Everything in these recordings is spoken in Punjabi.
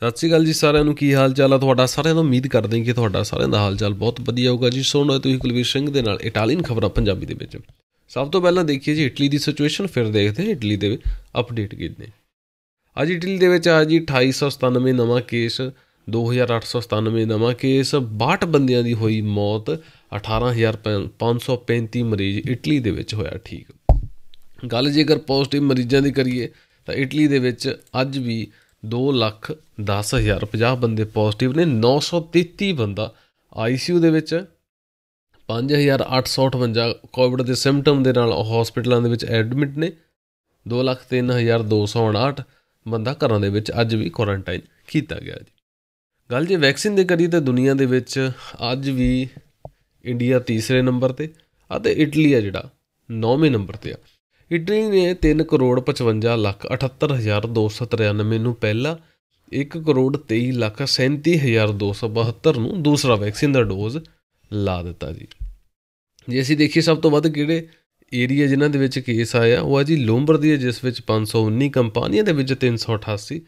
ਸਤਿ ਸ਼੍ਰੀ ਅਕਾਲ ਜੀ ਸਾਰਿਆਂ ਨੂੰ ਕੀ ਹਾਲ ਚਾਲ ਆ ਤੁਹਾਡਾ ਸਾਰਿਆਂ ਦਾ ਉਮੀਦ ਕਰਦੇ ਹਾਂ ਕਿ ਤੁਹਾਡਾ ਸਾਰਿਆਂ ਦਾ ਹਾਲ ਚਾਲ ਬਹੁਤ ਵਧੀਆ ਹੋਊਗਾ ਜੀ ਸੋ ਤੁਸੀਂ ਕੁਲਵੀਰ ਸਿੰਘ ਦੇ ਨਾਲ ਇਟਾਲੀਅਨ ਖਬਰਾਂ ਪੰਜਾਬੀ ਦੇ ਵਿੱਚ ਸਭ ਤੋਂ ਪਹਿਲਾਂ ਦੇਖੀਏ ਜੀ ਇਟਲੀ ਦੀ ਸਿਚੁਏਸ਼ਨ ਫਿਰ ਦੇਖਦੇ ਹਾਂ ਇਟਲੀ ਦੇ ਅਪਡੇਟ ਕਿੰਨੇ ਅੱਜ ਇਟਲੀ ਦੇ ਵਿੱਚ ਆ ਜੀ 2897 ਨਵਾਂ ਕੇਸ 2897 ਨਵਾਂ ਕੇਸ 62 ਬੰਦਿਆਂ ਦੀ ਹੋਈ ਮੌਤ 18535 ਮਰੀਜ਼ ਇਟਲੀ ਦੇ ਵਿੱਚ ਹੋਇਆ ਠੀਕ ਗੱਲ ਜੇਕਰ ਪੋਜ਼ਿਟਿਵ ਮਰੀਜ਼ਾਂ ਦੀ ਕਰੀਏ ਤਾਂ ਇਟਲੀ ਦੇ ਵਿੱਚ ਅੱਜ ਵੀ 2 ਲੱਖ ਬੰਦੇ ਪੋਜ਼ਿਟਿਵ ਨੇ 933 ਬੰਦਾ ਆਈਸੀਯੂ ਦੇ ਵਿੱਚ 5858 ਕੋਵਿਡ ਦੇ ਸਿੰਪਟਮ ਦੇ ਨਾਲ ਹਸਪੀਟਲਾਂ ਦੇ ਵਿੱਚ ਐਡਮਿਟ ਨੇ 203258 ਬੰਦਾ ਘਰਾਂ ਦੇ ਵਿੱਚ ਅੱਜ ਵੀ ਕੁਆਰੰਟਾਈਨ ਕੀਤਾ ਗਿਆ ਜੀ ਗੱਲ ਜੇ ਵੈਕਸੀਨ ਦੇ ਕਰੀ ਤਾਂ ਦੁਨੀਆ ਦੇ ਵਿੱਚ ਅੱਜ ਵੀ ਇੰਡੀਆ ਤੀਸਰੇ ਨੰਬਰ ਤੇ ਅਤੇ ਇਟਲੀ ਆ ਜਿਹੜਾ 9ਵੇਂ ਨੰਬਰ ਤੇ ਆ ਇਟਲੀ ਨੇ 3 ਕਰੋੜ 55 ਲੱਖ 78293 ਨੂੰ ਪਹਿਲਾ 1 ਕਰੋੜ 23 ਲੱਖ 37272 ਨੂੰ ਦੂਸਰਾ ਵੈਕਸੀਨ ਦਾ ਡੋਜ਼ ਲਾ ਦਿੱਤਾ ਜੀ ਜੇ ਅਸੀਂ ਦੇਖੀਏ ਸਭ ਤੋਂ ਵੱਧ ਕਿਹੜੇ ਏਰੀਆ ਜਿਨ੍ਹਾਂ ਦੇ ਵਿੱਚ ਕੇਸ ਆਇਆ ਉਹ ਆ ਜੀ ਲੋਂਬਰਦੀ ਦੀ ਜਿਸ ਵਿੱਚ 519 ਕੰਪਨੀਆਂ ਦੇ ਵਿੱਚ 388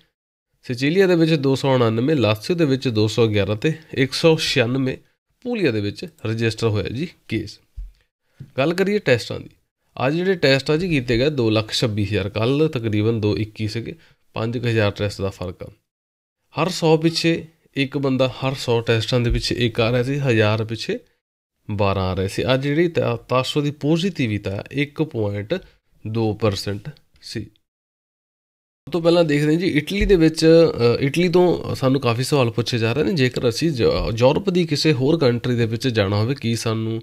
ਸਿਚੀਲੀਆ ਦੇ ਵਿੱਚ 299 ਲਾਸੀਓ ਦੇ ਵਿੱਚ 211 ਤੇ 196 ਪੂਲੀਆ ਦੇ ਵਿੱਚ ਰਜਿਸਟਰ ਹੋਇਆ ਜੀ ਕੇਸ ਗੱਲ ਕਰੀਏ ਟੈਸਟਾਂ ਦੀ ਅੱਜ ਜਿਹੜੇ ਟੈਸਟ ਅੱਜ ਕੀਤੇ ਗਏ 226000 ਕੱਲ ਤਕਰੀਬਨ 221 ਸੀਗੇ 5000 ਟੈਸਟ ਦਾ ਫਰਕ ਆ ਹਰ 100 ਪਿੱਛੇ ਇੱਕ ਬੰਦਾ ਹਰ 100 ਟੈਸਟਾਂ ਦੇ ਪਿੱਛੇ ਇੱਕ ਆ ਰਿਹਾ ਸੀ 1000 ਪਿੱਛੇ 12 ਆ ਰਹੇ ਸੀ ਅੱਜ ਜਿਹੜੀ 700 ਦੀ ਪੋਜ਼ਿਟਿਵਿਟੀ 1.2% ਸੀ ਤੋਂ ਪਹਿਲਾਂ ਦੇਖਦੇ ਹਾਂ ਜੀ ਇਟਲੀ ਦੇ ਵਿੱਚ ਇਟਲੀ ਤੋਂ ਸਾਨੂੰ ਕਾਫੀ ਸਵਾਲ ਪੁੱਛੇ ਜਾ ਰਹੇ ਨੇ ਜੇਕਰ ਅਸੀਂ ਯੂਰਪ ਦੀ ਕਿਸੇ ਹੋਰ ਕੰਟਰੀ ਦੇ ਵਿੱਚ ਜਾਣਾ ਹੋਵੇ ਕੀ ਸਾਨੂੰ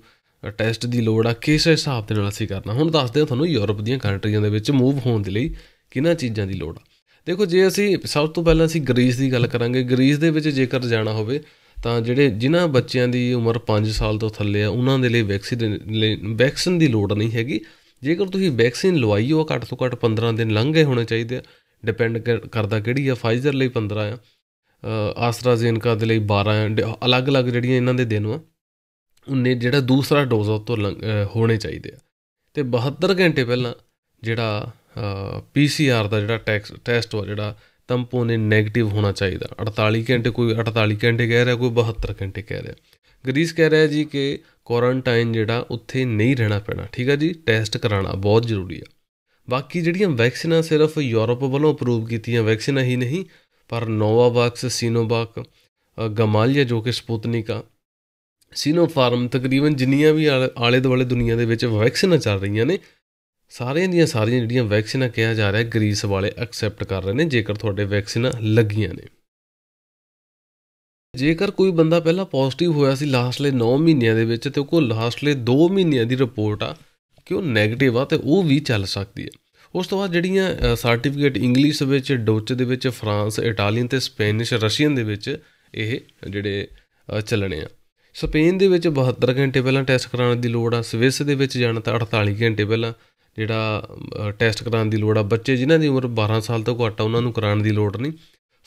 ਟੈਸਟ ਦੀ ਲੋੜ ਆ ਕਿਸ ਹਿਸਾਬ ਦੇ ਨਾਲ ਅਸੀਂ ਕਰਨਾ ਹੁਣ ਦੱਸਦੇ ਹਾਂ ਤੁਹਾਨੂੰ ਯੂਰਪ ਦੀਆਂ ਕੰਟਰੀਆਂ ਦੇ ਵਿੱਚ ਮੂਵ ਹੋਣ ਦੇ ਲਈ ਕਿਹਨਾਂ ਚੀਜ਼ਾਂ ਦੀ ਲੋੜ ਆ ਦੇਖੋ ਜੇ ਅਸੀਂ ਸਭ ਤੋਂ ਪਹਿਲਾਂ ਅਸੀਂ ਗ੍ਰੀਸ ਦੀ ਗੱਲ ਕਰਾਂਗੇ ਗ੍ਰੀਸ ਦੇ ਵਿੱਚ ਜੇਕਰ ਜਾਣਾ ਹੋਵੇ ਤਾਂ ਜਿਹੜੇ ਜਿਨ੍ਹਾਂ ਬੱਚਿਆਂ ਦੀ ਉਮਰ 5 ਸਾਲ ਤੋਂ ਥੱਲੇ ਆ ਉਹਨਾਂ ਦੇ ਲਈ ਵੈਕਸੀਨ ਵੈਕਸੀਨ ਦੀ ਲੋੜ ਨਹੀਂ ਹੈਗੀ ਜੇਕਰ ਤੁਸੀਂ ਵੈਕਸੀਨ ਲਵਾਈ ਹੋ ਘੱਟ ਤੋਂ ਘੱਟ 15 ਦਿਨ ਲੰਘ ਗਏ ਹੋਣੇ ਚਾਹੀਦੇ ਆ ਡਿਪੈਂਡ ਕਰਦਾ ਕਿਹੜੀ ਆ ਫਾਈਜ਼ਰ ਲਈ 15 ਆ ਆਸਟਰਾਜ਼ੇਨਕਾ ਦੇ ਲਈ 12 ਅਲੱਗ-ਅਲੱਗ ਜਿਹੜੀਆਂ ਇਹਨਾਂ ਦੇ ਦਿਨ ਆ ਉਹਨੇ ਜਿਹੜਾ ਦੂਸਰਾ ਡੋਜ਼ ਤੋਂ ਹੋਣੇ ਚਾਹੀਦੇ ਆ ਤੇ 72 ਘੰਟੇ ਪਹਿਲਾਂ ਜਿਹੜਾ ਪੀਸੀਆਰ ਦਾ ਜਿਹੜਾ ਟੈਸਟ ਹੋ ਜਿਹੜਾ ਤੰਪੋ ਨੇ 네ਗੇਟਿਵ ਹੋਣਾ ਚਾਹੀਦਾ 48 ਘੰਟੇ ਕੋਈ 48 ਘੰਟੇ ਕਹਿ ਰਿਹਾ ਕੋਈ 72 ਘੰਟੇ ਕਹਿ ਰਿਹਾ ਗਰੀਸ ਕਹਿ ਰਿਹਾ ਜੀ ਕਿ ਕੁਆਰੰਟਾਈਨ ਜਿਹੜਾ ਉੱਥੇ ਨਹੀਂ ਰਹਿਣਾ ਪੈਣਾ ਠੀਕ ਆ ਜੀ ਟੈਸਟ ਕਰਾਣਾ ਬਹੁਤ ਜ਼ਰੂਰੀ ਆ ਬਾਕੀ ਜਿਹੜੀਆਂ ਵੈਕਸੀਨਾਂ ਸਿਰਫ ਯੂਰਪ ਵੱਲੋਂ ਅਪਰੂਵ ਕੀਤੀਆਂ ਵੈਕਸੀਨਾਂ ਹੀ ਨਹੀਂ ਪਰ ਨੋਵਾਵਾਕਸ ਸਿਨੋਵਾਕ ਗਮਾਲਿਆ ਜੋ ਕਿ ਸਪੁਤਨਿਕ ਦਾ ਸਿਨੋਫਾਰਮ ਤਕਰੀਬਨ ਜਿੰਨੀਆਂ ਵੀ ਆਲੇ ਦੁਆਲੇ ਦੁਨੀਆ ਦੇ ਵਿੱਚ ਵੈਕਸੀਨਾਂ ਚੱਲ ਰਹੀਆਂ ਨੇ ਸਾਰਿਆਂ ਦੀਆਂ ਸਾਰੀਆਂ ਜਿਹੜੀਆਂ ਵੈਕਸੀਨਾਂ ਕਿਹਾ ਜਾ ਰਿਹਾ ਗ੍ਰੀਸ ਵਾਲੇ ਐਕਸੈਪਟ ਕਰ ਰਹੇ ਨੇ ਜੇਕਰ ਤੁਹਾਡੇ ਵੈਕਸੀਨਾਂ ਲੱਗੀਆਂ ਨੇ ਜੇਕਰ ਕੋਈ ਬੰਦਾ ਪਹਿਲਾਂ ਪੋਜ਼ਿਟਿਵ ਹੋਇਆ ਸੀ ਲਾਸਟਲੇ 9 ਮਹੀਨਿਆਂ ਦੇ ਵਿੱਚ ਤੇ ਉਹ ਕੋ ਲਾਸਟਲੇ 2 ਮਹੀਨਿਆਂ ਦੀ ਰਿਪੋਰਟ ਆ ਕਿ ਉਹ 네ਗੇਟਿਵ ਆ ਤੇ ਉਹ ਵੀ ਚੱਲ ਸਕਦੀ ਹੈ ਉਸ ਤੋਂ ਬਾਅਦ ਜਿਹੜੀਆਂ ਸਰਟੀਫਿਕੇਟ ਇੰਗਲਿਸ਼ ਵਿੱਚ ਡੋਚ ਦੇ ਵਿੱਚ ਫਰਾਂਸ ਇਟਾਲੀਅਨ ਤੇ ਸਪੈਨਿਸ਼ ਰਸ਼ੀਅਨ ਦੇ ਵਿੱਚ ਇਹ ਜਿਹੜੇ ਚੱਲਣੇ ਆ ਸਪੇਨ ਦੇ ਵਿੱਚ 72 ਘੰਟੇ ਪਹਿਲਾਂ ਟੈਸਟ ਕਰਾਉਣ ਦੀ ਲੋੜ ਆ ਸਵਿਸ ਦੇ ਵਿੱਚ ਜਾਣ ਤਾਂ 48 ਘੰਟੇ ਪਹਿਲਾਂ ਜਿਹੜਾ ਟੈਸਟ ਕਰਾਉਣ ਦੀ ਲੋੜ ਆ ਬੱਚੇ ਜਿਨ੍ਹਾਂ ਦੀ ਉਮਰ 12 ਸਾਲ ਤੋਂ ਘੱਟ ਆ ਉਹਨਾਂ ਨੂੰ ਕਰਾਉਣ ਦੀ ਲੋੜ ਨਹੀਂ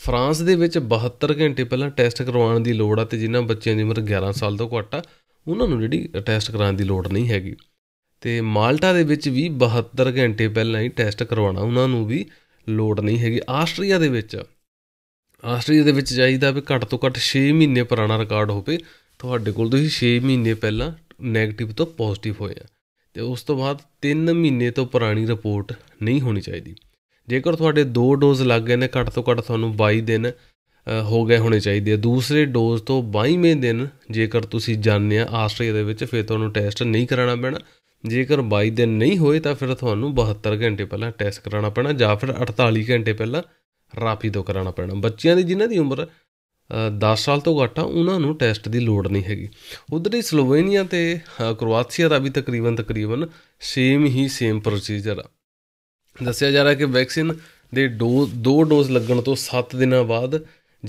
ਫਰਾਂਸ ਦੇ ਵਿੱਚ 72 ਘੰਟੇ ਪਹਿਲਾਂ ਟੈਸਟ ਕਰਵਾਉਣ ਦੀ ਲੋੜ ਆ ਤੇ ਜਿਨ੍ਹਾਂ ਬੱਚਿਆਂ ਦੀ ਉਮਰ 11 ਸਾਲ ਤੋਂ ਘੱਟ ਆ ਉਹਨਾਂ ਨੂੰ ਜਿਹੜੀ ਟੈਸਟ ਕਰਾਉਣ ਦੀ ਲੋੜ ਨਹੀਂ ਹੈਗੀ ਤੇ ਮਾਲਟਾ ਦੇ ਵਿੱਚ ਵੀ 72 ਘੰਟੇ ਪਹਿਲਾਂ ਹੀ ਟੈਸਟ ਕਰਵਾਉਣਾ ਉਹਨਾਂ ਨੂੰ ਵੀ ਲੋੜ ਨਹੀਂ ਹੈਗੀ ਆਸਟਰੀਆ ਦੇ ਵਿੱਚ ਆਸਟਰੀਆ ਦੇ ਵਿੱਚ ਚਾਹੀਦਾ ਵੀ ਘੱਟ ਤੋਂ ਘੱਟ 6 ਮਹੀਨੇ ਪੁਰਾਣਾ ਰਿਕਾਰਡ ਹੋਵੇ ਤੁਹਾਡੇ ਕੋਲ ਤੁਸੀਂ 6 ਮਹੀਨੇ ਪਹਿਲਾਂ 네ਗੇਟਿਵ ਤੋਂ ਪੋਜ਼ਿਟਿਵ ਹੋਏ ਆ ਤੇ ਉਸ ਤੋਂ ਬਾਅਦ 3 ਮਹੀਨੇ ਤੋਂ ਪੁਰਾਣੀ ਰਿਪੋਰਟ ਨਹੀਂ ਹੋਣੀ ਚਾਹੀਦੀ ਜੇਕਰ ਤੁਹਾਡੇ 2 ਡੋਜ਼ ਲੱਗ ਗਏ ਨੇ ਘੱਟ ਤੋਂ ਘੱਟ ਤੁਹਾਨੂੰ 22 ਦਿਨ ਹੋ ਗਏ ਹੋਣੇ ਚਾਹੀਦੇ ਆ ਦੂਸਰੇ ਡੋਜ਼ ਤੋਂ 22ਵੇਂ ਦਿਨ ਜੇਕਰ ਤੁਸੀਂ ਜਾਣਿਆ ਆ ਆਸਟ੍ਰੇਲੀਆ ਦੇ ਵਿੱਚ ਫਿਰ ਤੁਹਾਨੂੰ ਟੈਸਟ ਨਹੀਂ ਕਰਾਉਣਾ ਪੈਣਾ ਜੇਕਰ 22 ਦਿਨ ਨਹੀਂ ਹੋਏ ਤਾਂ ਫਿਰ ਤੁਹਾਨੂੰ 72 ਘੰਟੇ ਪਹਿਲਾਂ ਟੈਸਟ ਕਰਾਉਣਾ ਪੈਣਾ ਜਾਂ ਫਿਰ 48 ਘੰਟੇ ਪਹਿਲਾਂ ਰਾਫੀ ਤੋਂ ਕਰਾਉਣਾ ਪੈਣਾ ਬੱਚਿਆਂ ਦੀ ਜਿਨ੍ਹਾਂ ਦੀ ਉਮਰ 10 ਸਾਲ ਤੋਂ ਘੱਟ ਆ ਉਹਨਾਂ ਨੂੰ ਟੈਸਟ ਦੀ ਲੋੜ ਨਹੀਂ ਹੈਗੀ ਉਧਰ ਹੀ ਸਲੋਵੇਨੀਆ ਤੇ ਕ੍ਰੋਆਸ਼ੀਆ ਦਾ ਵੀ ਤਕਰੀਬਨ ਤਕਰੀਬਨ ਸੇਮ ਹੀ ਸੇਮ ਪ੍ਰੋਸੀਜਰ ਆ ਦੱਸਿਆ ਜਾ ਰਿਹਾ ਕਿ ਵੈਕਸੀਨ ਦੇ ਦੋ ਡੋਜ਼ ਲੱਗਣ ਤੋਂ 7 ਦਿਨਾਂ ਬਾਅਦ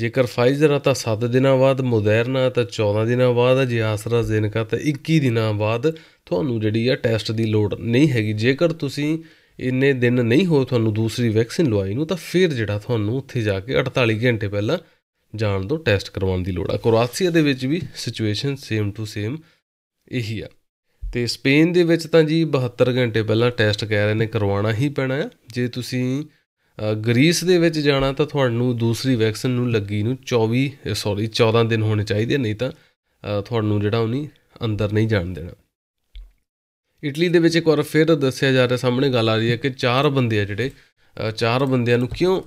ਜੇਕਰ ਫਾਈਜ਼ਰ ਆ ਤਾਂ 7 ਦਿਨਾਂ ਬਾਅਦ ਮੋਡਰਨਾ ਤਾਂ 14 ਦਿਨਾਂ ਬਾਅਦ ਜੇ ਆਸਰਾ ਜ਼ੇਨਕਾ ਤਾਂ 21 ਦਿਨਾਂ ਬਾਅਦ ਤੁਹਾਨੂੰ ਜਿਹੜੀ ਆ ਟੈਸਟ ਦੀ ਲੋੜ ਨਹੀਂ ਹੈਗੀ ਜੇਕਰ ਤੁਸੀਂ ਇੰਨੇ ਦਿਨ ਨਹੀਂ ਹੋ ਤੁਹਾਨੂੰ ਦੂਸਰੀ ਵੈਕਸੀਨ ਲਵਾਈ ਨੂੰ ਤਾਂ ਫਿਰ ਜਿਹੜਾ ਤੁਹਾਨੂੰ ਉੱਥੇ ਜਾ ਕੇ 48 ਘੰਟੇ ਪਹਿਲਾਂ ਜਾਣ ਤੋਂ ਟੈਸਟ ਕਰਵਾਉਣ ਦੀ ਲੋੜ ਆ ਕ੍ਰੋਆਸ਼ੀਆ ਦੇ ਵਿੱਚ ਵੀ ਸਿਚੁਏਸ਼ਨ ਸੇਮ ਟੂ ਸੇਮ ਇਹੀ ਆ ਤੇ ਸਪੇਨ ਦੇ ਵਿੱਚ ਤਾਂ ਜੀ 72 ਘੰਟੇ ਪਹਿਲਾਂ ਟੈਸਟ ਕਹਿ ਰਹੇ ਨੇ ਕਰਵਾਉਣਾ ਹੀ ਪੈਣਾ ਹੈ ਜੇ ਤੁਸੀਂ ਗ੍ਰੀਸ ਦੇ ਵਿੱਚ ਜਾਣਾ ਤਾਂ ਤੁਹਾਨੂੰ ਦੂਸਰੀ ਵੈਕਸੀਨ ਨੂੰ ਲੱਗੀ ਨੂੰ 24 ਸੌਰੀ 14 ਦਿਨ ਹੋਣੇ ਚਾਹੀਦੇ ਨਹੀਂ ਤਾਂ ਤੁਹਾਨੂੰ ਜਿਹੜਾ ਉਹ ਨਹੀਂ ਅੰਦਰ ਨਹੀਂ ਜਾਣ ਦੇਣਾ ਇਟਲੀ ਦੇ ਵਿੱਚ ਇੱਕ ਵਾਰ ਫਿਰ ਦੱਸਿਆ ਜਾ ਰਿਹਾ ਸਾਹਮਣੇ ਗੱਲ ਆ ਰਹੀ ਹੈ ਕਿ ਚਾਰ ਬੰਦੇ ਆ ਜਿਹੜੇ ਚਾਰ ਬੰਦਿਆਂ ਨੂੰ ਕਿਉਂ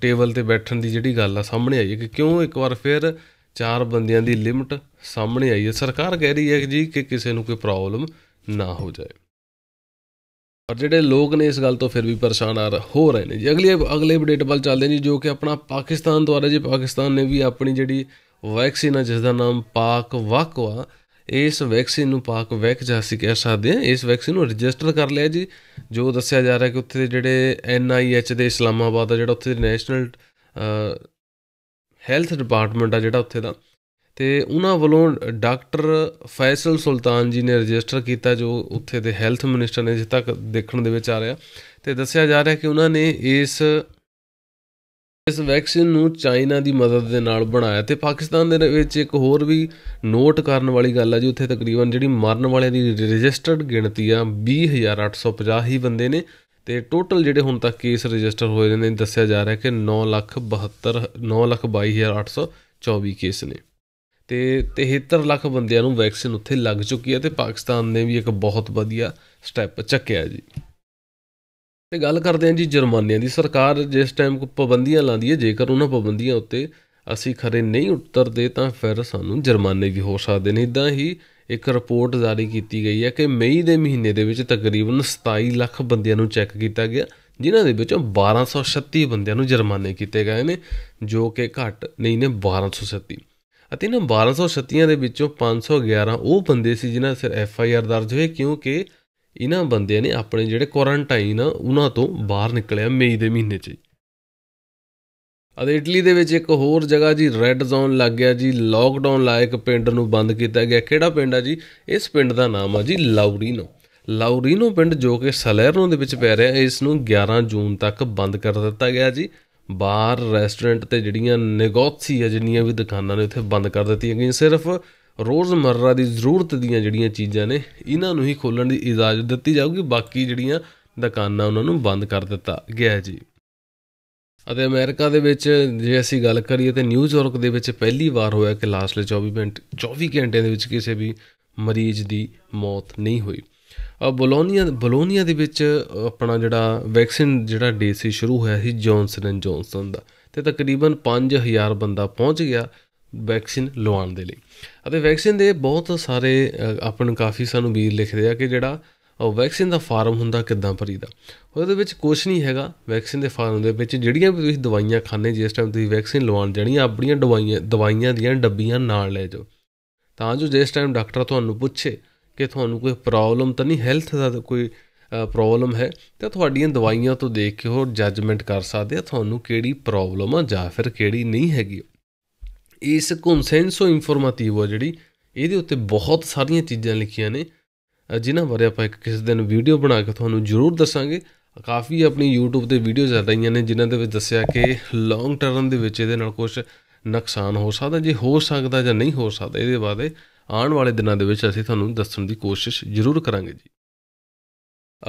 ਟੇਬਲ ਤੇ ਬੈਠਣ ਦੀ ਜਿਹੜੀ ਗੱਲ ਆ ਸਾਹਮਣੇ ਆਈ ਹੈ ਕਿ ਕਿਉਂ ਇੱਕ ਵਾਰ ਫਿਰ ਚਾਰ ਬੰਦਿਆਂ ਦੀ ਲਿਮਟ ਸਾਹਮਣੇ ਆਈ ਹੈ ਸਰਕਾਰ ਕਹਿ ਰਹੀ ਹੈ ਜੀ ਕਿ ਕਿਸੇ ਨੂੰ ਕੋਈ ਪ੍ਰੋਬਲਮ ਨਾ ਹੋ ਜਾਏ ਔਰ ਜਿਹੜੇ ਲੋਕ ਨੇ ਇਸ ਗੱਲ ਤੋਂ ਫਿਰ ਵੀ ਪਰੇਸ਼ਾਨ ਆ ਹੋ ਰਹੇ ਨੇ ਜੀ ਅਗਲੀ ਅਗਲੇ ਅਪਡੇਟ ਵੱਲ ਚੱਲਦੇ ਨੇ ਜੋ ਕਿ ਆਪਣਾ ਪਾਕਿਸਤਾਨ ਦੁਆਰਾ ਜੀ ਪਾਕਿਸਤਾਨ ਨੇ ਵੀ ਆਪਣੀ ਜਿਹੜੀ ਵੈਕਸੀਨ ਜਿਸ ਦਾ ਨਾਮ ਪਾਕ ਵਕਵਾ ਇਸ ਵੈਕਸੀਨ ਨੂੰ ਪਾਕ ਵੈਕ ਜਾ ਸੀ ਕਹਿ ਸਕਦੇ ਆ ਇਸ ਵੈਕਸੀਨ ਨੂੰ ਰਜਿਸਟਰ ਕਰ ਲਿਆ ਜੀ ਜੋ ਦੱਸਿਆ ਜਾ ਰਿਹਾ ਕਿ ਉੱਥੇ ਦੇ ਜਿਹੜੇ ਐਨਆਈਐਚ ਦੇ ਇਸਲਾਮਾਬਾਦ ਦਾ ਜਿਹੜਾ ਉੱਥੇ ਦੇ ਨੈਸ਼ਨਲ ਹੈਲਥ ਡਿਪਾਰਟਮੈਂਟ ਆ ਜਿਹੜਾ ਉੱਥੇ ਦਾ ਤੇ ਉਹਨਾਂ ਵੱਲੋਂ ਡਾਕਟਰ ਫੈਸਲ ਸੁਲਤਾਨ ਜੀ ਨੇ ਰਜਿਸਟਰ ਕੀਤਾ ਜੋ ਉੱਥੇ ਦੇ ਹੈਲਥ ਮਿਨਿਸਟਰ ਨੇ ਜਿੱਥੇ ਤੱਕ ਦੇਖਣ ਦੇ ਵਿੱਚ ਆ ਰਿਹਾ ਤੇ ਦੱਸਿਆ ਜਾ ਰਿਹਾ ਕਿ ਉਹਨਾਂ ਨੇ ਇਸ ਇਸ ਵੈਕਸੀਨ ਨੂੰ ਚਾਈਨਾ ਦੀ ਮਦਦ ਦੇ ਨਾਲ ਬਣਾਇਆ ਤੇ ਪਾਕਿਸਤਾਨ ਦੇ ਵਿੱਚ ਇੱਕ ਹੋਰ ਵੀ ਨੋਟ ਕਰਨ ਵਾਲੀ ਗੱਲ ਹੈ ਜੀ ਉੱਥੇ ਤਕਰੀਬਨ ਜਿਹੜੀ ਮਰਨ ਵਾਲਿਆਂ ਦੀ ਰਜਿਸਟਰਡ ਗਿਣਤੀ ਆ 20850 ਹੀ ਬੰਦੇ ਨੇ ਤੇ ਟੋਟਲ ਜਿਹੜੇ ਹੁਣ ਤੱਕ ਕੇਸ ਰਜਿਸਟਰ ਹੋਏ ਨੇ ਦੱਸਿਆ ਜਾ ਰਿਹਾ ਕਿ 9,72 9,22824 ਕੇਸ ਨੇ ਤੇ 73 ਲੱਖ ਬੰਦਿਆਂ ਨੂੰ ਵੈਕਸੀਨ ਉੱਥੇ ਲੱਗ ਚੁੱਕੀ ਹੈ ਤੇ ਪਾਕਿਸਤਾਨ ਨੇ ਵੀ ਇੱਕ ਬਹੁਤ ਵਧੀਆ ਸਟੈਪ ਚੱਕਿਆ ਜੀ ਤੇ ਗੱਲ ਕਰਦੇ ਹਾਂ ਜੀ ਜੁਰਮਾਨਿਆਂ ਦੀ ਸਰਕਾਰ ਜਿਸ ਟਾਈਮ ਕੋ ਪਾਬੰਦੀਆਂ ਲਾਉਂਦੀ ਹੈ ਜੇਕਰ ਉਹਨਾਂ ਪਾਬੰਦੀਆਂ ਉੱਤੇ ਅਸੀਂ ਖਰੇ ਨਹੀਂ ਉਤਰਦੇ ਤਾਂ ਫਿਰ ਸਾਨੂੰ ਜੁਰਮਾਨੇ ਵੀ ਹੋ ਸਕਦੇ ਨੇ ਇਦਾਂ ਹੀ ਇੱਕ ਰਿਪੋਰਟ ਜਾਰੀ ਕੀਤੀ ਗਈ ਹੈ ਕਿ ਮਈ ਦੇ ਮਹੀਨੇ ਦੇ ਵਿੱਚ ਤਕਰੀਬਨ 27 ਲੱਖ ਬੰਦਿਆਂ ਨੂੰ ਚੈੱਕ ਕੀਤਾ ਗਿਆ ਜਿਨ੍ਹਾਂ ਦੇ ਵਿੱਚੋਂ 1236 ਬੰਦਿਆਂ ਨੂੰ ਜੁਰਮਾਨੇ ਕੀਤੇ ਗਏ ਨੇ ਜੋ ਕਿ ਘੱਟ ਨਹੀਂ ਨੇ 1236 ਅਤੇ ਇਹਨਾਂ 1236 ਦੇ ਵਿੱਚੋਂ 511 ਉਹ ਬੰਦੇ ਸੀ ਜਿਨ੍ਹਾਂ ਸਿਰ ਐਫ ਆਈ ਆਰ ਦਰਜ ਹੋਏ ਕਿਉਂਕਿ ਇਹਨਾਂ ਬੰਦਿਆਂ ਨੇ ਆਪਣੇ ਜਿਹੜੇ ਕੁਆਰੰਟਾਈਨ ਆ ਉਹਨਾਂ ਤੋਂ ਬਾਹਰ ਨਿਕਲਿਆ ਮਈ ਦੇ ਮਹੀਨੇ 'ਚ ਅਦੇ ਇਟਲੀ ਦੇ ਵਿੱਚ ਇੱਕ ਹੋਰ ਜਗ੍ਹਾ ਜੀ ਰੈੱਡ ਜ਼ੋਨ ਲੱਗ ਗਿਆ ਜੀ ਲੌਕਡਾਊਨ ਲਾਇਕ ਪਿੰਡ ਨੂੰ ਬੰਦ ਕੀਤਾ ਗਿਆ ਕਿਹੜਾ ਪਿੰਡ ਆ ਜੀ ਇਸ ਪਿੰਡ ਦਾ ਨਾਮ ਆ ਜੀ ਲਾਉਰੀਨੋ ਲਾਉਰੀਨੋ ਪਿੰਡ ਜੋ ਕਿ ਸਲੇਰਨੋ ਦੇ ਵਿੱਚ ਪੈ ਰਿਹਾ ਇਸ ਨੂੰ 11 ਜੂਨ ਤੱਕ ਬੰਦ ਕਰ ਦਿੱਤਾ ਗਿਆ ਜੀ ਬਾਰ ਰੈਸਟੋਰੈਂਟ ਤੇ ਜਿਹੜੀਆਂ ਨਿਗੋਤਸੀ ਆ ਜਿੰਨੀਆਂ ਵੀ ਦੁਕਾਨਾਂ ਨੇ ਉੱਥੇ ਬੰਦ ਕਰ ਦਿੱਤੀਆਂ ਗਈਆਂ ਸਿਰਫ ਰੋਜ਼ਮਰਰਾ ਦੀ ਜ਼ਰੂਰਤ ਦੀਆਂ ਜਿਹੜੀਆਂ ਚੀਜ਼ਾਂ ਨੇ ਇਹਨਾਂ ਨੂੰ ਹੀ ਖੋਲਣ ਦੀ ਇਜਾਜ਼ਤ ਦਿੱਤੀ ਜਾਊਗੀ ਬਾਕੀ ਜਿਹੜੀਆਂ ਦੁਕਾਨਾਂ ਉਹਨਾਂ ਨੂੰ ਬੰਦ ਕਰ ਦਿੱਤਾ ਗਿਆ ਜੀ ਅਤੇ ਅਮਰੀਕਾ ਦੇ ਵਿੱਚ ਜੇ ਅਸੀਂ ਗੱਲ ਕਰੀਏ ਤੇ ਨਿਊਯਾਰਕ ਦੇ ਵਿੱਚ ਪਹਿਲੀ ਵਾਰ ਹੋਇਆ ਕਿ ਲਾਸਟਲੇ 24 ਮਿੰਟ 24 ਘੰਟੇ ਦੇ ਵਿੱਚ ਕਿਸੇ ਵੀ ਮਰੀਜ਼ ਦੀ ਮੌਤ ਨਹੀਂ ਹੋਈ ਬੋਲੋਨੀਆ ਬੋਲੋਨੀਆ ਦੇ ਵਿੱਚ ਆਪਣਾ ਜਿਹੜਾ ਵੈਕਸੀਨ ਜਿਹੜਾ ਡੇ ਸੀ ਸ਼ੁਰੂ ਹੋਇਆ ਸੀ ਜੌਨਸਨ ਐਂਡ ਜੌਨਸਨ ਦਾ ਤੇ ਤਕਰੀਬਨ 5000 ਬੰਦਾ ਪਹੁੰਚ ਗਿਆ ਵੈਕਸੀਨ ਲਵਾਉਣ ਦੇ ਲਈ ਅਤੇ ਵੈਕਸੀਨ ਦੇ ਬਹੁਤ ਸਾਰੇ ਆਪਣ ਕਾਫੀ ਸਾਨੂੰ ਵੀਰ ਲਿਖਦੇ ਆ ਕਿ ਜਿਹੜਾ ਵੈਕਸੀਨ ਦਾ ਫਾਰਮ ਹੁੰਦਾ ਕਿੱਦਾਂ ਭਰੀਦਾ ਉਹਦੇ ਵਿੱਚ ਕੁਝ ਨਹੀਂ ਹੈਗਾ ਵੈਕਸੀਨ ਦੇ ਫਾਰਮ ਦੇ ਵਿੱਚ ਜਿਹੜੀਆਂ ਵੀ ਤੁਸੀਂ ਦਵਾਈਆਂ ਖਾਣੇ ਜਿਸ ਟਾਈਮ ਤੁਸੀਂ ਵੈਕਸੀਨ ਲਵਾਉਣ ਜਾਣੀ ਆ ਆਪਣੀਆਂ ਦਵਾਈਆਂ ਦਵਾਈਆਂ ਦੀਆਂ ਡੱਬੀਆਂ ਨਾਲ ਲੈ ਜਾਓ ਤਾਂ ਜੋ ਜਿਸ ਟਾਈਮ ਡਾਕਟਰ ਤੁਹਾਨੂੰ ਪੁੱਛੇ ਕਿ ਤੁਹਾਨੂੰ ਕੋਈ ਪ੍ਰੋਬਲਮ ਤਾਂ ਨਹੀਂ ਹੈਲਥ ਦਾ ਕੋਈ ਪ੍ਰੋਬਲਮ ਹੈ ਤਾਂ ਤੁਹਾਡੀਆਂ ਦਵਾਈਆਂ ਤੋਂ ਦੇਖ ਕੇ ਉਹ ਜੱਜਮੈਂਟ ਕਰ ਸਕਦੇ ਆ ਤੁਹਾਨੂੰ ਕਿਹੜੀ ਪ੍ਰੋਬਲਮ ਆ ਜਾਂ ਫਿਰ ਕਿਹੜੀ ਨਹੀਂ ਹੈਗੀ ਇਸ ਕਨਸੈਂਸੋ ਇਨਫੋਰਮੇਟਿਵ ਆ ਜਿਹੜੀ ਇਹਦੇ ਉੱਤੇ ਬਹੁਤ ਸਾਰੀਆਂ ਚੀਜ਼ਾਂ ਲਿਖੀਆਂ ਨੇ ਜਿਨ੍ਹਾਂ ਬਾਰੇ ਆਪਾਂ ਇੱਕ ਕਿਸੇ ਦਿਨ ਵੀਡੀਓ ਬਣਾ ਕੇ ਤੁਹਾਨੂੰ ਜ਼ਰੂਰ ਦੱਸਾਂਗੇ ਕਾਫੀ ਆਪਣੀ YouTube ਤੇ ਵੀਡੀਓਜ਼ ਆ ਰਹੀਆਂ ਨੇ ਜਿਨ੍ਹਾਂ ਦੇ ਵਿੱਚ ਦੱਸਿਆ ਕਿ ਲੌਂਗ ਟਰਮ ਦੇ ਵਿੱਚ ਇਹਦੇ ਨਾਲ ਕੁਝ ਨੁਕਸਾਨ ਹੋ ਸਕਦਾ ਜੇ ਹੋ ਸਕਦਾ ਜਾਂ ਨਹੀਂ ਹੋ ਸਕਦਾ ਇਹਦੇ ਬਾਰੇ ਆਉਣ ਵਾਲੇ ਦਿਨਾਂ ਦੇ ਵਿੱਚ ਅਸੀਂ ਤੁਹਾਨੂੰ ਦੱਸਣ ਦੀ ਕੋਸ਼ਿਸ਼ ਜ਼ਰੂਰ ਕਰਾਂਗੇ ਜੀ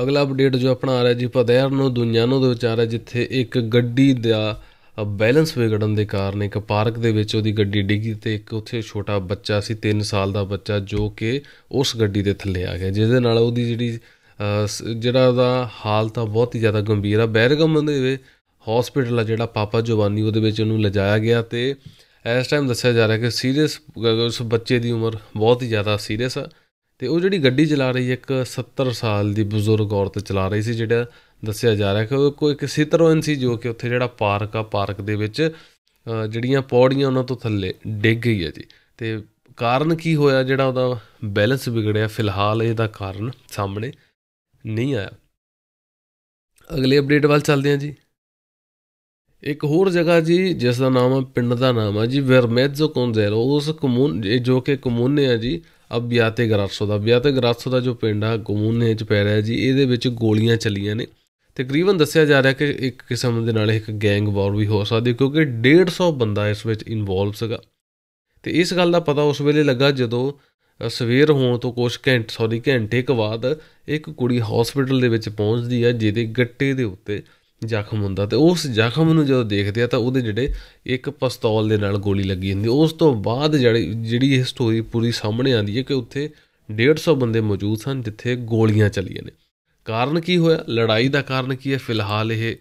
ਅਗਲਾ ਅਪਡੇਟ ਜੋ ਆਪਣਾ ਆ ਰਿਹਾ ਜੀ ਪਦਿਆਰ ਨੂੰ ਦੁਨੀਆ ਨੂੰ ਦੇ ਵਿਚਾਰ ਹੈ ਜਿੱਥੇ ਇੱਕ ਗੱਡੀ ਦਾ ਬੈਲੈਂਸ ਵਿਗੜਨ ਦੇ ਕਾਰਨ ਇੱਕ ਪਾਰਕ ਦੇ ਵਿੱਚ ਉਹਦੀ ਗੱਡੀ ਡਿੱਗੀ ਤੇ ਇੱਕ ਉੱਥੇ ਛੋਟਾ ਬੱਚਾ ਸੀ 3 ਸਾਲ ਦਾ ਬੱਚਾ ਜੋ ਕਿ ਉਸ ਗੱਡੀ ਦੇ ਥੱਲੇ ਆ ਗਿਆ ਜਿਹਦੇ ਨਾਲ ਉਹਦੀ ਜਿਹੜੀ ਜਿਹੜਾ ਉਹਦਾ ਹਾਲ ਤਾਂ ਬਹੁਤ ਹੀ ਜ਼ਿਆਦਾ ਗੰਭੀਰ ਆ ਬੈਰਗਮ ਦੇ ਹਸਪੀਟਲ ਆ ਜਿਹੜਾ ਪਾਪਾ ਜਵਾਨੀ ਉਹਦੇ ਵਿੱਚ ਉਹਨੂੰ ਲਿਜਾਇਆ ਗਿਆ ਤੇ ਇਸ ਟਾਈਮ ਦੱਸਿਆ ਜਾ ਰਿਹਾ ਕਿ ਸੀਰੀਅਸ ਉਸ ਬੱਚੇ ਦੀ ਉਮਰ ਬਹੁਤ ਹੀ ਜ਼ਿਆਦਾ ਸੀਰੀਅਸ ਆ ਤੇ ਉਹ ਜਿਹੜੀ ਗੱਡੀ ਚਲਾ ਰਹੀ ਇੱਕ 70 ਸਾਲ ਦੀ ਬਜ਼ੁਰਗ ਔਰਤ ਚਲਾ ਰਹੀ ਸੀ ਜਿਹੜਾ ਦੱਸਿਆ ਜਾ ਰਿਹਾ ਕਿ ਕੋਈ ਕਿਸੇ ਤਰ੍ਹਾਂ ਸੀ ਜੋ ਕਿ ਉੱਥੇ ਜਿਹੜਾ ਪਾਰਕ ਆ ਪਾਰਕ ਦੇ ਵਿੱਚ ਜਿਹੜੀਆਂ ਪੌੜੀਆਂ ਉਹਨਾਂ ਤੋਂ ਥੱਲੇ ਡਿੱਗ ਗਈ ਹੈ ਜੀ ਤੇ ਕਾਰਨ ਕੀ ਹੋਇਆ ਜਿਹੜਾ ਉਹਦਾ ਬੈਲੈਂਸ ਵਿਗੜਿਆ ਫਿਲਹਾਲ ਇਹਦਾ ਕਾਰਨ ਸਾਹਮਣੇ ਨਹੀਂ ਆਇਆ ਅਗਲੇ ਅਪਡੇਟ ਵੱਲ ਚੱਲਦੇ ਹਾਂ ਜੀ ਇੱਕ ਹੋਰ ਜਗ੍ਹਾ ਜੀ ਜਿਸ ਦਾ ਨਾਮ ਹੈ ਪਿੰਡ ਦਾ ਨਾਮ ਹੈ ਜੀ ਵਰਮੇਜ਼ੋ ਕੋਨਜ਼ੇਰੋ ਉਸ ਕਮੂਨ ਜੋ ਕਿ ਕਮੂਨੇ ਆ ਜੀ ਅਬਿਆਤੇ ਗਰਾਸੋ ਦਾ ਅਬਿਆਤੇ ਗਰਾਸੋ ਦਾ ਜੋ ਪਿੰਡ ਆ ਕਮੂਨੇ ਚ ਪੈ ਰਿਹਾ ਜੀ ਇਹਦੇ ਵਿੱਚ ਗੋਲੀਆਂ ਚੱਲੀਆਂ ਨੇ ਤਕਰੀਬਨ ਦੱਸਿਆ ਜਾ ਰਿਹਾ ਕਿ ਇੱਕ ਕਿਸਮ ਦੇ ਨਾਲ ਇੱਕ ਗੈਂਗ ਵਾਰ ਵੀ ਹੋ ਸਕਦੀ ਕਿਉਂਕਿ 150 ਬੰਦਾ ਇਸ ਵਿੱਚ ਇਨਵੋਲਵ ਸੀਗਾ ਤੇ ਇਸ ਗੱਲ ਦਾ ਪਤਾ ਉਸ ਵੇਲੇ ਲੱਗਾ ਜਦੋਂ ਸਵੇਰ ਹੋਣ ਤੋਂ ਕੁਝ ਘੰਟੇ ਸੌਰੀ ਘੰਟੇ ਕੁ ਬਾਅਦ ਇੱਕ ਕੁੜੀ ਹਸਪੀਟਲ ਦੇ ਵਿੱਚ ਪਹੁੰਚਦੀ ਹੈ ਜਿਹਦੇ ਗੱਟੇ ਦੇ ਉੱਤੇ ਜ਼ਖਮ ਹੁੰਦਾ ਤੇ ਉਸ ਜ਼ਖਮ ਨੂੰ ਜਦੋਂ ਦੇਖਦੇ ਆ ਤਾਂ ਉਹਦੇ ਜਿਹੜੇ ਇੱਕ ਪਿਸਤੌਲ ਦੇ ਨਾਲ ਗੋਲੀ ਲੱਗੀ ਹੁੰਦੀ ਉਸ ਤੋਂ ਬਾਅਦ ਜਿਹੜੀ ਜਿਹੜੀ ਇਹ ਸਟੋਰੀ ਪੂਰੀ ਸਾਹਮਣੇ ਆਉਂਦੀ ਹੈ ਕਿ ਉੱਥੇ 150 ਬੰਦੇ ਮੌਜੂਦ ਸਨ ਜਿੱਥੇ ਗੋਲੀਆਂ ਚੱਲੀਆਂ ਨੇ ਕਾਰਨ ਕੀ ਹੋਇਆ ਲੜਾਈ ਦਾ ਕਾਰਨ ਕੀ ਹੈ ਫਿਲਹਾਲ ਇਹ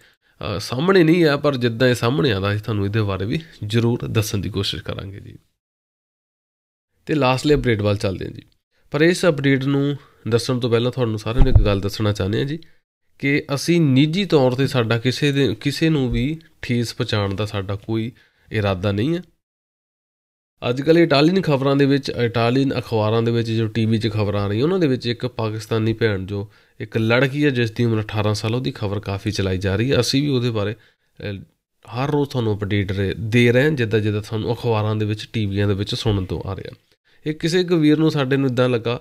ਸਾਹਮਣੇ ਨਹੀਂ ਆ ਪਰ ਜਿੱਦਾਂ ਇਹ ਸਾਹਮਣੇ ਆਦਾ ਅਸੀਂ ਤੁਹਾਨੂੰ ਇਹਦੇ ਬਾਰੇ ਵੀ ਜ਼ਰੂਰ ਦੱਸਣ ਦੀ ਕੋਸ਼ਿਸ਼ ਕਰਾਂਗੇ ਜੀ ਤੇ ਲਾਸਟਲੀ ਅਪਡੇਟ ਵੱਲ ਚੱਲਦੇ ਹਾਂ ਜੀ ਪਰ ਇਸ ਅਪਡੇਟ ਨੂੰ ਦੱਸਣ ਤੋਂ ਪਹਿਲਾਂ ਤੁਹਾਨੂੰ ਸਾਰਿਆਂ ਨੂੰ ਇੱਕ ਗੱਲ ਦੱਸਣਾ ਚਾਹੁੰਦੇ ਹਾਂ ਜੀ ਕਿ ਅਸੀਂ ਨਿੱਜੀ ਤੌਰ ਤੇ ਸਾਡਾ ਕਿਸੇ ਦੇ ਕਿਸੇ ਨੂੰ ਵੀ ਠੇਸ ਪਹੁੰਚਾਉਣ ਦਾ ਸਾਡਾ ਕੋਈ ਇਰਾਦਾ ਨਹੀਂ ਹੈ ਅੱਜ ਕੱਲ ਇਟਾਲੀਅਨ ਖਬਰਾਂ ਦੇ ਵਿੱਚ ਇਟਾਲੀਅਨ ਅਖਬਾਰਾਂ ਦੇ ਵਿੱਚ ਜੋ ਟੀਵੀ 'ਚ ਖਬਰਾਂ ਆ ਰਹੀਆਂ ਉਹਨਾਂ ਦੇ ਵਿੱਚ ਇੱਕ ਪਾਕਿਸਤਾਨੀ ਭੈਣ ਜੋ ਇੱਕ ਲੜਕੀ ਹੈ ਜਿਸ ਦੀ ਉਮਰ 18 ਸਾਲ ਉਹਦੀ ਖਬਰ ਕਾਫੀ ਚਲਾਈ ਜਾ ਰਹੀ ਹੈ ਅਸੀਂ ਵੀ ਉਹਦੇ ਬਾਰੇ ਹਰ ਰੋਜ਼ ਤੁਹਾਨੂੰ ਅਪਡੇਟ ਦੇ ਰਹੇ ਹਾਂ ਜਿੱਦਾਂ ਜਿੱਦਾਂ ਤੁਹਾਨੂੰ ਅਖਬਾਰਾਂ ਦੇ ਵਿੱਚ ਟੀਵੀਆਂ ਦੇ ਵਿੱਚ ਸੁਣਨ ਤੋਂ ਆ ਰਿਹਾ ਇਹ ਕਿਸੇ ਇੱਕ ਵੀਰ ਨੂੰ ਸਾਡੇ ਨੂੰ ਇਦਾਂ ਲੱਗਾ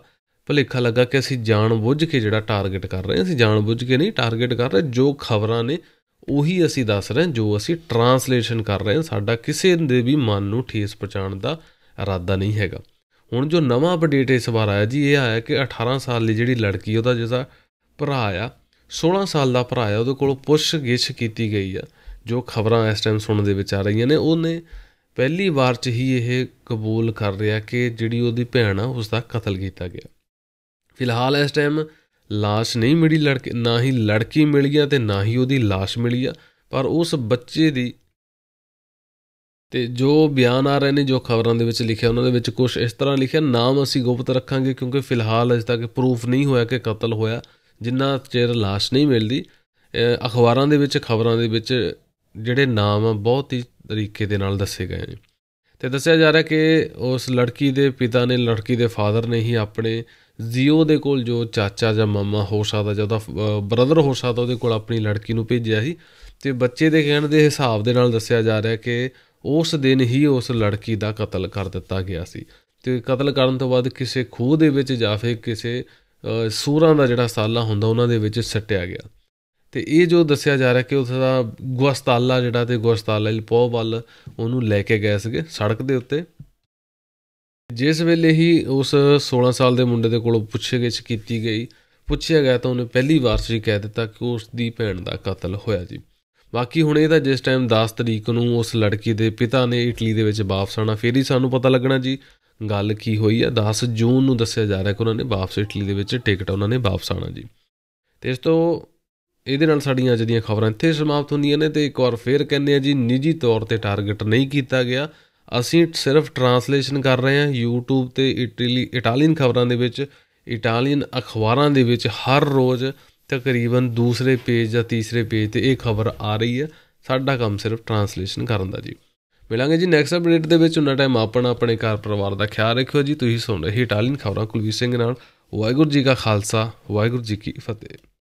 ਭਲੇਖਾ ਲੱਗਾ ਕਿ ਅਸੀਂ ਜਾਣ ਬੁੱਝ ਕੇ ਜਿਹੜਾ ਟਾਰਗੇਟ ਕਰ ਰਹੇ ਹਾਂ ਅਸੀਂ ਜਾਣ ਬੁੱਝ ਕੇ ਨਹੀਂ ਟਾਰਗੇਟ ਕਰ ਰਹੇ ਜੋ ਖਬਰਾਂ ਨੇ ਉਹੀ ਅਸੀਂ ਦੱਸ ਰਹੇ ਹਾਂ ਜੋ ਅਸੀਂ ਟਰਾਂਸਲੇਸ਼ਨ ਕਰ ਰਹੇ ਹਾਂ ਸਾਡਾ ਕਿਸੇ ਦੇ ਵੀ ਮਨ ਨੂੰ ਠੇਸ ਪਹੁੰਚਾਉਣ ਦਾ ਇਰਾਦਾ ਨਹੀਂ ਹੈਗਾ ਹੁਣ ਜੋ ਨਵਾਂ ਅਪਡੇਟ ਇਸ ਵਾਰ ਆਇਆ ਜੀ ਇਹ ਆਇਆ ਕਿ 18 ਸਾਲ ਦੀ ਜਿਹੜੀ ਲੜਕੀ ਉਹਦਾ ਜਿਹਦਾ ਭਰਾ ਆ 16 ਸਾਲ ਦਾ ਭਰਾ ਆ ਉਹਦੇ ਕੋਲੋਂ ਪੁੱਛ ਗਿੱਛ ਕੀਤੀ ਗਈ ਆ ਜੋ ਖਬਰਾਂ ਇਸ ਟਾਈਮ ਸੁਣਨ ਦੇ ਵਿੱਚ ਆ ਰਹੀਆਂ ਨੇ ਉਹਨੇ ਪਹਿਲੀ ਵਾਰ 'ਚ ਹੀ ਇਹ ਕਬੂਲ ਕਰ ਰਿਹਾ ਕਿ ਜਿਹੜੀ ਉਹਦੀ ਭੈਣ ਆ ਉਸ ਦਾ ਕਤਲ ਕੀਤਾ ਗਿਆ ਫਿਲਹਾਲ ਇਸ ਟਾਈਮ লাশ ਨਹੀਂ ਮਿਲੀ ਲੜਕੇ ਨਾ ਹੀ ਲੜਕੀ ਮਿਲੀ ਆ ਤੇ ਨਾ ਹੀ ਉਹਦੀ লাশ ਮਿਲੀ ਆ ਪਰ ਉਸ ਬੱਚੇ ਦੀ ਤੇ ਜੋ ਬਿਆਨ ਆ ਰਹੇ ਨੇ ਜੋ ਖਬਰਾਂ ਦੇ ਵਿੱਚ ਲਿਖਿਆ ਉਹਨਾਂ ਦੇ ਵਿੱਚ ਕੁਝ ਇਸ ਤਰ੍ਹਾਂ ਲਿਖਿਆ ਨਾਮ ਅਸੀਂ ਗੁਪਤ ਰੱਖਾਂਗੇ ਕਿਉਂਕਿ ਫਿਲਹਾਲ ਅਜੇ ਤੱਕ ਪ੍ਰੂਫ ਨਹੀਂ ਹੋਇਆ ਕਿ ਕਤਲ ਹੋਇਆ ਜਿੰਨਾ ਚਿਰ লাশ ਨਹੀਂ ਮਿਲਦੀ ਅਖਬਾਰਾਂ ਦੇ ਵਿੱਚ ਖਬਰਾਂ ਦੇ ਵਿੱਚ ਜਿਹੜੇ ਨਾਮ ਆ ਬਹੁਤ ਹੀ ਤਰੀਕੇ ਦੇ ਨਾਲ ਦੱਸੇ ਗਏ ਨੇ ਤੇ ਦੱਸਿਆ ਜਾ ਰਿਹਾ ਕਿ ਉਸ ਲੜਕੀ ਦੇ ਪਿਤਾ ਨੇ ਲੜਕੀ ਦੇ ਫਾਦਰ ਨੇ ਹੀ ਆਪਣੇ ਜ਼ੀਓ ਦੇ ਕੋਲ ਜੋ ਚਾਚਾ ਜਾਂ ਮਾਮਾ ਹੋ ਸਕਦਾ ਜਾਂ ਉਹਦਾ ਬ੍ਰਦਰ ਹੋ ਸਕਦਾ ਉਹਦੇ ਕੋਲ ਆਪਣੀ ਲੜਕੀ ਨੂੰ ਭੇਜਿਆ ਸੀ ਤੇ ਬੱਚੇ ਦੇ ਕਹਿਣ ਦੇ ਹਿਸਾਬ ਦੇ ਨਾਲ ਦੱਸਿਆ ਜਾ ਰਿਹਾ ਕਿ ਉਸ ਦਿਨ ਹੀ ਉਸ ਲੜਕੀ ਦਾ ਕਤਲ ਕਰ ਦਿੱਤਾ ਗਿਆ ਸੀ ਤੇ ਕਤਲ ਕਰਨ ਤੋਂ ਬਾਅਦ ਕਿਸੇ ਖੂਹ ਦੇ ਵਿੱਚ ਜਾਂ ਫੇ ਕਿਸੇ ਸੂਰਾਂ ਦਾ ਜਿਹੜਾ ਸਾਲਾ ਹੁੰਦਾ ਉਹਨਾਂ ਦੇ ਵਿੱਚ ਸੱਟਿਆ ਗਿਆ ਤੇ ਇਹ ਜੋ ਦੱਸਿਆ ਜਾ ਰਿਹਾ ਕਿ ਉਸ ਦਾ ਗੁਸਤਾਲਾ ਜਿਹੜਾ ਤੇ ਗੁਸਤਾਲਾ ਲਿਪੋ ਵੱਲ ਉਹਨੂੰ ਲੈ ਕੇ ਗਏ ਸੀਗੇ ਸੜਕ ਦੇ ਉੱਤੇ ਜਿਸ ਵੇਲੇ ਹੀ ਉਸ 16 ਸਾਲ ਦੇ ਮੁੰਡੇ ਦੇ ਕੋਲੋਂ ਚ ਕੀਤੀ ਗਈ ਪੁੱਛਿਆ ਗਿਆ ਤਾਂ ਉਹਨੇ ਪਹਿਲੀ ਵਾਰ ਸੀ ਕਹਿ ਦਿੱਤਾ ਕਿ ਉਸ ਦੀ ਭੈਣ ਦਾ ਕਤਲ ਹੋਇਆ ਜੀ ਬਾਕੀ ਹੁਣ ਇਹ ਤਾਂ ਜਿਸ ਟਾਈਮ 10 ਤਰੀਕ ਨੂੰ ਉਸ ਲੜਕੀ ਦੇ ਪਿਤਾ ਨੇ ਇਟਲੀ ਦੇ ਵਿੱਚ ਵਾਪਸ ਆਣਾ ਫੇਰ ਹੀ ਸਾਨੂੰ ਪਤਾ ਲੱਗਣਾ ਜੀ ਗੱਲ ਕੀ ਹੋਈ ਹੈ 10 ਜੂਨ ਨੂੰ ਦੱਸਿਆ ਜਾ ਰਿਹਾ ਕਿ ਉਹਨਾਂ ਨੇ ਵਾਪਸ ਇਟਲੀ ਦੇ ਵਿੱਚ ਟਿਕਟ ਉਹਨਾਂ ਨੇ ਵਾਪਸ ਆਣਾ ਜੀ ਤੇ ਇਸ ਤੋਂ ਇਹਦੇ ਨਾਲ ਸਾਡੀਆਂ ਅੱਜ ਦੀਆਂ ਖਬਰਾਂ ਇੱਥੇ ਸਮਾਪਤ ਹੁੰਦੀਆਂ ਨੇ ਤੇ ਇੱਕ ਵਾਰ ਫੇਰ ਕਹਿੰਦੇ ਆ ਜੀ ਨਿੱਜੀ ਤੌਰ ਤੇ ਟਾਰਗੇਟ ਨਹੀਂ ਕੀਤਾ ਗਿਆ ਅਸੀਂ ਸਿਰਫ ਟਰਾਂਸਲੇਸ਼ਨ ਕਰ ਰਹੇ ਹਾਂ YouTube ਤੇ ਇਟਲੀ ਇਟਾਲੀਅਨ ਖਬਰਾਂ ਦੇ ਵਿੱਚ ਇਟਾਲੀਅਨ ਅਖਬਾਰਾਂ ਦੇ ਵਿੱਚ ਹਰ ਰੋਜ਼ ਤਕਰੀਬਨ ਦੂਸਰੇ ਪੇਜ ਜਾਂ ਤੀਸਰੇ ਪੇਜ ਤੇ ਇਹ ਖਬਰ ਆ ਰਹੀ ਹੈ ਸਾਡਾ ਕੰਮ ਸਿਰਫ ਟਰਾਂਸਲੇਸ਼ਨ ਕਰਨ ਦਾ ਜੀ ਮਿਲਾਂਗੇ ਜੀ ਨੈਕਸਟ ਅਪਡੇਟ ਦੇ ਵਿੱਚ ਉਹਨਾਂ ਟਾਈਮ ਆਪਣਾ ਆਪਣੇ ਘਰ ਪਰਿਵਾਰ ਦਾ ਖਿਆਲ ਰੱਖਿਓ ਜੀ ਤੁਸੀਂ ਸੁਣ ਰਹੇ ਇਟਾਲੀਅਨ ਖਬਰਾਂ ਕੁਲਵੀਰ ਸਿੰਘ ਨਾਲ ਵਾਹਿਗੁਰੂ ਜੀ ਕਾ ਖਾਲਸਾ ਵਾਹਿਗੁਰੂ ਜੀ ਕੀ ਫਤਿਹ